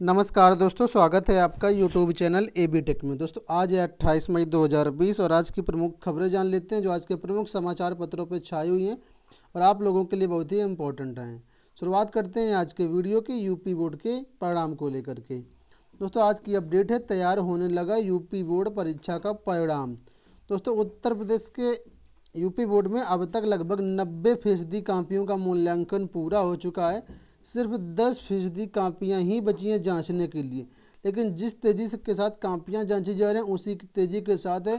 नमस्कार दोस्तों स्वागत है आपका YouTube channel A B tech में दोस्तों आज है अट्ठाईस मई 2020 और आज की प्रमुख खबरें जान लेते हैं जो आज के प्रमुख समाचार पत्रों पर छाई हुई हैं और आप लोगों के लिए बहुत ही इम्पोर्टेंट हैं शुरुआत करते हैं आज के वीडियो की यूपी बोर्ड के परिणाम को लेकर के दोस्तों आज की अपडेट है तैयार होने लगा यूपी बोर्ड परीक्षा का परिणाम दोस्तों उत्तर प्रदेश के यूपी बोर्ड में अब तक लगभग नब्बे फीसदी कापियों का मूल्यांकन पूरा हो चुका है सिर्फ दस फीसदी कापियाँ ही बची हैं जांचने के लिए लेकिन जिस तेज़ी के साथ कापियाँ जांची जा रही हैं उसी की तेज़ी के साथ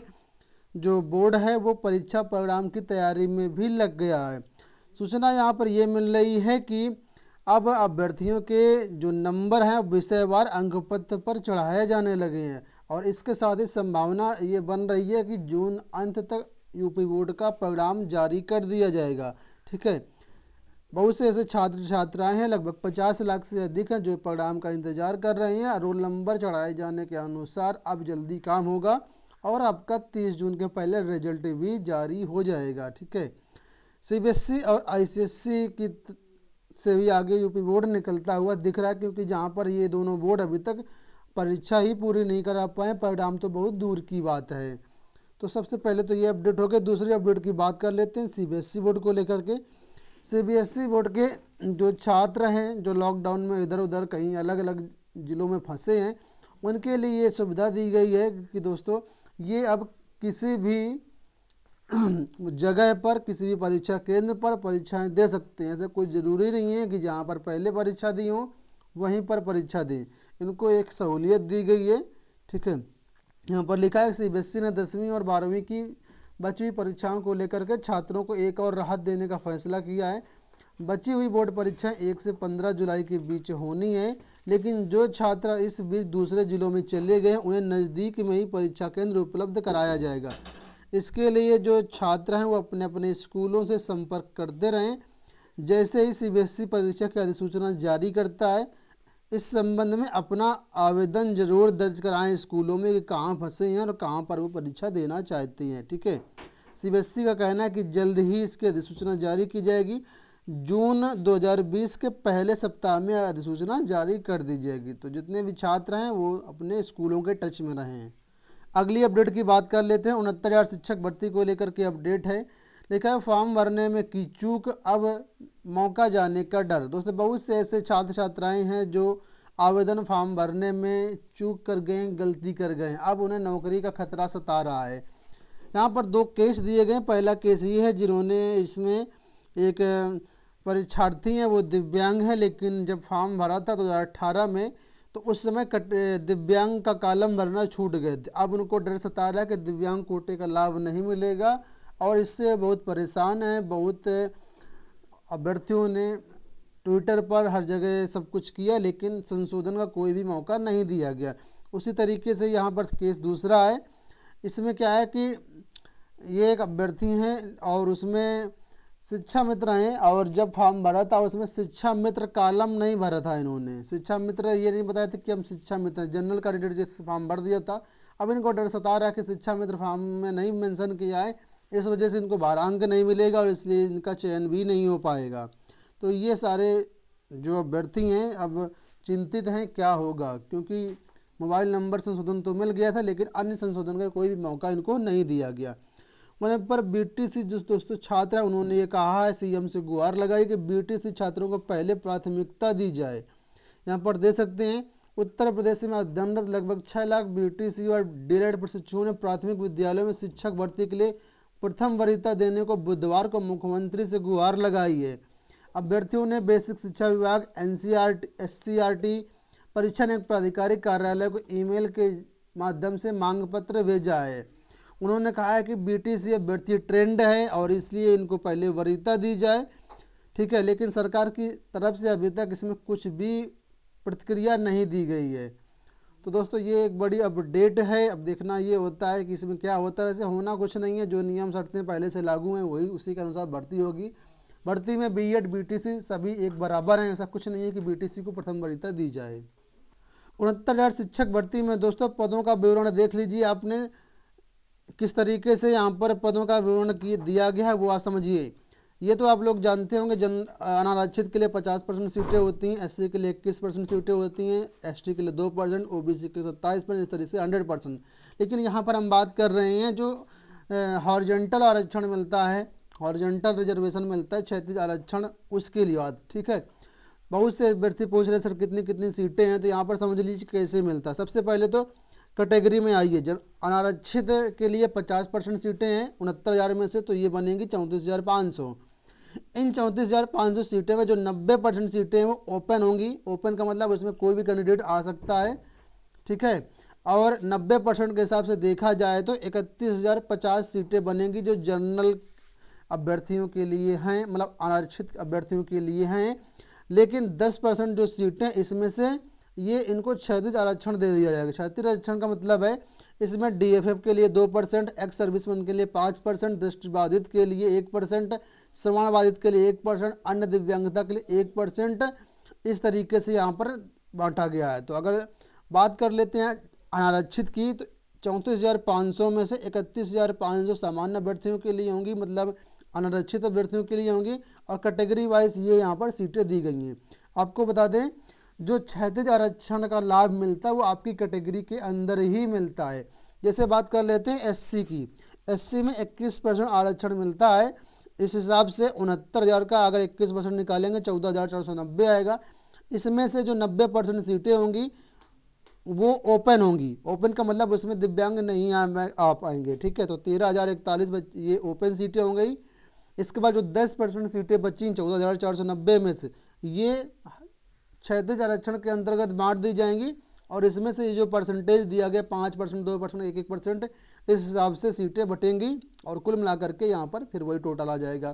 जो बोर्ड है वो परीक्षा प्रोग्राम की तैयारी में भी लग गया है सूचना यहाँ पर यह मिल रही है कि अब अभ्यर्थियों के जो नंबर हैं विषयवार अंक पत्र पर चढ़ाए जाने लगे हैं और इसके साथ ही संभावना ये बन रही है कि जून अंत तक यूपी बोर्ड का प्रोग्राम जारी कर दिया जाएगा ठीक है बहुत से ऐसे छात्र छात्राएं हैं लगभग 50 लाख से अधिक हैं जो परिणाम का इंतजार कर रहे हैं रोल नंबर चढ़ाए जाने के अनुसार अब जल्दी काम होगा और आपका 30 जून के पहले रिजल्ट भी जारी हो जाएगा ठीक है सीबीएसई e और आईसीएसई e की से भी आगे यूपी बोर्ड निकलता हुआ दिख रहा है क्योंकि जहाँ पर ये दोनों बोर्ड अभी तक परीक्षा ही पूरी नहीं करा पाए परिणाम तो बहुत दूर की बात है तो सबसे पहले तो ये अपडेट हो गया दूसरी अपडेट की बात कर लेते हैं सी e बोर्ड को लेकर के सीबीएसई e बोर्ड के जो छात्र हैं जो लॉकडाउन में इधर उधर कहीं अलग अलग ज़िलों में फंसे हैं उनके लिए ये सुविधा दी गई है कि दोस्तों ये अब किसी भी जगह पर किसी भी परीक्षा केंद्र पर परीक्षाएं दे सकते हैं ऐसे कोई ज़रूरी नहीं है कि जहाँ पर पहले परीक्षा दी हो वहीं पर परीक्षा दें इनको एक सहूलियत दी गई है ठीक है यहाँ पर लिखा है सी बी एस ने दसवीं और बारहवीं की बची हुई परीक्षाओं को लेकर के छात्रों को एक और राहत देने का फैसला किया है बची हुई बोर्ड परीक्षा एक से पंद्रह जुलाई के बीच होनी है लेकिन जो छात्र इस बीच दूसरे जिलों में चले गए उन्हें नज़दीक में ही परीक्षा केंद्र उपलब्ध कराया जाएगा इसके लिए जो छात्र हैं वो अपने अपने स्कूलों से संपर्क करते रहें जैसे ही सी परीक्षा की अधिसूचना जारी करता है इस संबंध में अपना आवेदन जरूर दर्ज कराएं स्कूलों में कि कहाँ फंसे हैं और कहाँ पर वो परीक्षा देना चाहते हैं ठीक है सीबीएसई का कहना है कि जल्द ही इसकी अधिसूचना जारी की जाएगी जून 2020 के पहले सप्ताह में अधिसूचना जारी कर दी जाएगी तो जितने भी छात्र हैं वो अपने स्कूलों के टच में रहें अगली अपडेट की बात कर लेते हैं उनहत्तर शिक्षक भर्ती को लेकर के अपडेट है है फॉर्म भरने में की चूक अब मौका जाने का डर दोस्तों बहुत से ऐसे छात्र छात्राएं हैं जो आवेदन फॉर्म भरने में चूक कर गए गलती कर गए अब उन्हें नौकरी का खतरा सता रहा है यहाँ पर दो केस दिए गए पहला केस ये है जिन्होंने इसमें एक परीक्षार्थी हैं वो दिव्यांग है लेकिन जब फॉर्म भरा था दो हज़ार में तो उस समय कट दिव्यांग का कालम भरना छूट गए अब उनको डर सता रहा है कि दिव्यांग कोटे का लाभ नहीं मिलेगा और इससे बहुत परेशान हैं बहुत अभ्यर्थियों ने ट्विटर पर हर जगह सब कुछ किया लेकिन संशोधन का कोई भी मौका नहीं दिया गया उसी तरीके से यहाँ पर केस दूसरा है इसमें क्या है कि ये एक अभ्यर्थी हैं और उसमें शिक्षा मित्र हैं और जब फॉर्म भरा था उसमें शिक्षा मित्र कालम नहीं भरा था इन्होंने शिक्षा मित्र ये नहीं बताया था कि हम शिक्षा मित्र जनरल कैंडिडेट जिस फॉर्म भर दिया था अब इनको डर सता रहा है कि शिक्षा मित्र फॉर्म में नहीं मेंशन किया है इस वजह से इनको बारह अंक नहीं मिलेगा और इसलिए इनका चयन भी नहीं हो पाएगा तो ये सारे जो अभ्यर्थी हैं अब चिंतित हैं क्या होगा क्योंकि मोबाइल नंबर संशोधन तो मिल गया था लेकिन अन्य संशोधन का कोई भी मौका इनको नहीं दिया गया वहीं पर बीटीसी जो दोस्तों छात्र है उन्होंने ये कहा है सीएम से गुहार लगाई कि बीटीसी छात्रों को पहले प्राथमिकता दी जाए यहाँ पर दे सकते हैं उत्तर प्रदेश में अध्ययनरत लगभग छः लाख बी और एड प्रशिक्षुओं ने प्राथमिक विद्यालयों में शिक्षक भर्ती के लिए प्रथम वरीयता देने को बुधवार को मुख्यमंत्री से गुहार लगाई है अभ्यर्थियों ने बेसिक शिक्षा विभाग एन सी परीक्षा नियुक्त प्राधिकारी कार्यालय को ईमेल के माध्यम से मांग पत्र भेजा है उन्होंने कहा है कि बीटीसी अभ्यर्थी ट्रेंड है और इसलिए इनको पहले वरीयता दी जाए ठीक है लेकिन सरकार की तरफ से अभी तक इसमें कुछ भी प्रतिक्रिया नहीं दी गई है तो दोस्तों ये एक बड़ी अपडेट है अब देखना ये होता है कि इसमें क्या होता है वैसे होना कुछ नहीं है जो नियम शर्तें पहले से लागू हैं वही उसी के अनुसार भर्ती होगी भर्ती में बी एड बी सभी एक बराबर हैं ऐसा कुछ नहीं है कि बी को प्रथम वरीता दी जाए उनहत्तर हज़ार शिक्षक भर्ती में दोस्तों पदों का विवरण देख लीजिए आपने किस तरीके से यहाँ पर पदों का विवरण दिया गया है वो आप समझिए ये तो आप लोग जानते होंगे जन अनारक्षित के लिए 50 परसेंट सीटें होती हैं एससी के लिए इक्कीस परसेंट सीटें होती हैं एसटी के लिए दो परसेंट ओ के लिए सत्ताईस परसेंट इस तरह से हंड्रेड परसेंट लेकिन यहाँ पर हम बात कर रहे हैं जो हॉर्जेंटल आरक्षण मिलता है हॉर्जेंटल रिजर्वेशन मिलता है छत्तीस आरक्षण उसके लिए बात ठीक है बहुत से अभ्यर्थी पूछ रहे सर कितनी कितनी सीटें हैं तो यहाँ पर समझ लीजिए कैसे मिलता है सबसे पहले तो कैटेगरी में आइए जब अनारक्षित के लिए 50 परसेंट सीटें हैं उनहत्तर हज़ार में से तो ये बनेंगी चौंतीस हज़ार पाँच सौ इन चौंतीस हज़ार पाँच सौ सीटें में जो नब्बे परसेंट सीटें हैं वो ओपन होंगी ओपन का मतलब उसमें कोई भी कैंडिडेट आ सकता है ठीक है और 90 परसेंट के हिसाब से देखा जाए तो इकतीस हज़ार पचास सीटें बनेंगी जो जनरल अभ्यर्थियों के लिए हैं मतलब आरक्षित अभ्यर्थियों के लिए हैं लेकिन 10 परसेंट जो सीटें इसमें से ये इनको क्षैतिज आरक्षण दे दिया जाएगा क्षैतिज आरक्षण का मतलब है इसमें डीएफएफ के लिए दो परसेंट एक्स सर्विसमैन के लिए पाँच परसेंट दृष्टिबाधित के लिए एक परसेंट श्रवणबाधित के लिए एक परसेंट अन्य दिव्यांगता के लिए एक परसेंट इस तरीके से यहाँ पर बांटा गया है तो अगर बात कर लेते हैं अनारक्षित की तो चौंतीस हज़ार पाँच सौ में से इकतीस हज़ार पाँच सौ सामान्य अभ्यर्थियों के लिए होंगी मतलब अनारक्षित अभ्यर्थियों के लिए होंगी और कैटेगरी वाइज ये यहाँ पर सीटें दी गई हैं आपको बता दें जो क्षतिज आरक्षण का लाभ मिलता है वो आपकी कैटेगरी के अंदर ही मिलता है जैसे बात कर लेते हैं एससी की एससी में 21 परसेंट आरक्षण मिलता है इस हिसाब से उनहत्तर हज़ार का अगर 21 परसेंट निकालेंगे चौदह हज़ार चार सौ नब्बे आएगा इसमें से जो 90 परसेंट सीटें होंगी वो ओपन होंगी ओपन का मतलब उसमें दिव्यांग नहीं आ, आ पाएंगे ठीक है तो तेरह हज़ार इकतालीस ये ओपन सीटें होंगी इसके बाद जो 10 परसेंट सीटें बची चौदह हज़ार चार सौ नब्बे में से ये क्षेत्र आरक्षण के अंतर्गत बांट दी जाएंगी और इसमें से ये जो परसेंटेज दिया गया पाँच परसेंट दो परसेंट एक एक परसेंट इस हिसाब से सीटें बटेंगी और कुल मिलाकर के यहाँ पर फिर वही टोटल आ जाएगा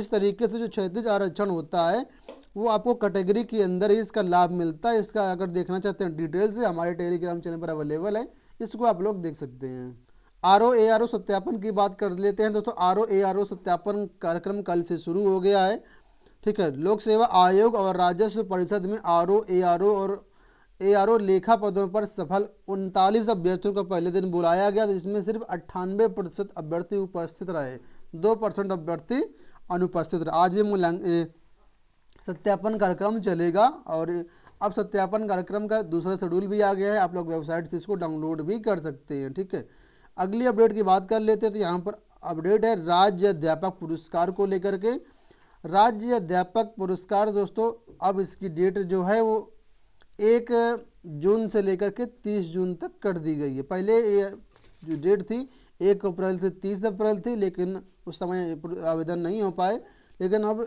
इस तरीके से जो क्षेत्रीय आरक्षण होता है वो आपको कैटेगरी के अंदर ही इसका लाभ मिलता है इसका अगर देखना चाहते हैं डिटेल से हमारे टेलीग्राम चैनल पर अवेलेबल है इसको आप लोग देख सकते हैं R O A R O सत्यापन की बात कर लेते हैं दोस्तों R O A R O सत्यापन कार्यक्रम कल से शुरू हो गया है ठीक है लोक सेवा आयोग और राजस्व परिषद में R O A R O और ए आर ओ लेखा पदों पर सफल उनतालीस अभ्यर्थियों को पहले दिन बुलाया गया जिसमें सिर्फ अट्ठानबे प्रतिशत अभ्यर्थी उपस्थित रहे दो परसेंट अभ्यर्थी अनुपस्थित रहे आज भी मूल्यांकन सत्यापन कार्यक्रम चलेगा और अब सत्यापन कार्यक्रम का दूसरा शेड्यूल भी आ गया है आप लोग वेबसाइट से इसको डाउनलोड भी कर सकते हैं ठीक है अगली अपडेट की बात कर लेते हैं तो यहाँ पर अपडेट है राज्य अध्यापक पुरस्कार को लेकर के राज्य अध्यापक पुरस्कार दोस्तों अब इसकी डेट जो है वो एक जून से लेकर के तीस जून तक कर दी गई है पहले ये जो डेट थी एक अप्रैल से तीस अप्रैल थी लेकिन उस समय आवेदन नहीं हो पाए लेकिन अब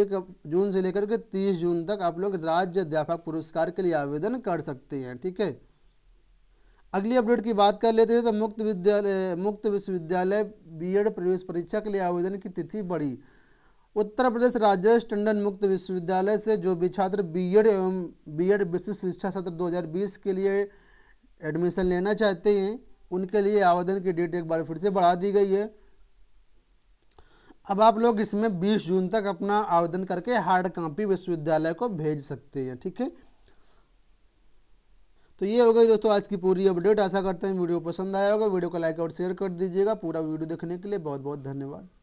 एक जून से लेकर के तीस जून तक आप लोग राज्य अध्यापक पुरस्कार के लिए आवेदन कर सकते हैं ठीक है अगली अपडेट की बात कर लेते हैं तो मुक्त विद्यालय मुक्त विश्वविद्यालय बीएड प्रवेश परीक्षा के लिए आवेदन की तिथि बढ़ी उत्तर प्रदेश राजेश टंडन मुक्त विश्वविद्यालय से जो भी छात्र बीएड एवं बीएड विशिष्ट शिक्षा सत्र 2020 के लिए एडमिशन लेना चाहते हैं उनके लिए आवेदन की डेट एक बार फिर से बढ़ा दी गई है अब आप लोग इसमें 20 जून तक अपना आवेदन करके हार्ड कॉपी विश्वविद्यालय को भेज सकते हैं ठीक है तो ये हो गई दोस्तों आज की पूरी अपडेट आशा करते हैं वीडियो पसंद आया होगा वीडियो को लाइक और शेयर कर दीजिएगा पूरा वीडियो देखने के लिए बहुत बहुत धन्यवाद